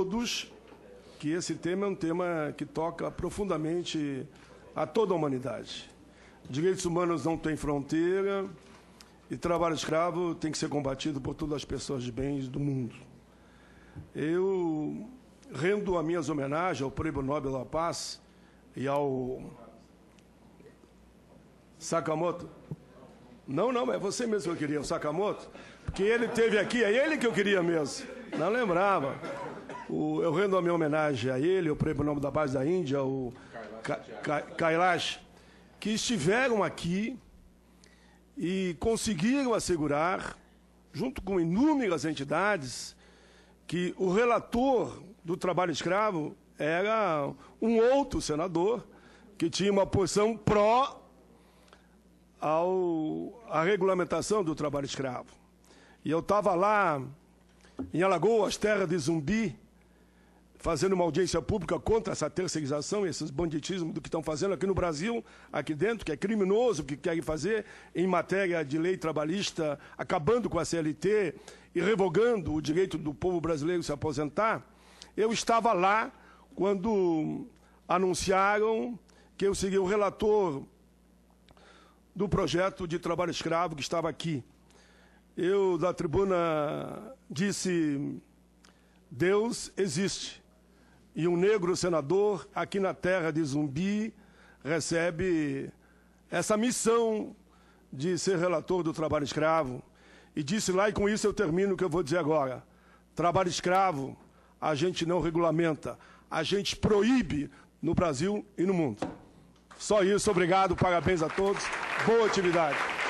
todos que esse tema é um tema que toca profundamente a toda a humanidade. Direitos humanos não têm fronteira e trabalho escravo tem que ser combatido por todas as pessoas de bens do mundo. Eu rendo as minhas homenagens ao Prêmio Nobel da Paz e ao Sakamoto. Não, não, é você mesmo que eu queria, o Sakamoto, porque ele teve aqui, é ele que eu queria mesmo. Não lembrava. O, eu rendo a minha homenagem a ele, o prêmio nome da base da Índia, o Kailash, que estiveram aqui e conseguiram assegurar, junto com inúmeras entidades, que o relator do trabalho escravo era um outro senador que tinha uma posição pró ao, à regulamentação do trabalho escravo. E eu estava lá em Alagoas, terra de Zumbi, fazendo uma audiência pública contra essa terceirização, esses banditismo do que estão fazendo aqui no Brasil, aqui dentro, que é criminoso, que querem fazer em matéria de lei trabalhista, acabando com a CLT e revogando o direito do povo brasileiro se aposentar. Eu estava lá quando anunciaram que eu seria o relator do projeto de trabalho escravo que estava aqui. Eu, da tribuna, disse: Deus existe e um negro senador, aqui na terra de Zumbi, recebe essa missão de ser relator do trabalho escravo. E disse lá, e com isso eu termino o que eu vou dizer agora: trabalho escravo a gente não regulamenta, a gente proíbe no Brasil e no mundo. Só isso, obrigado, parabéns a todos, boa atividade.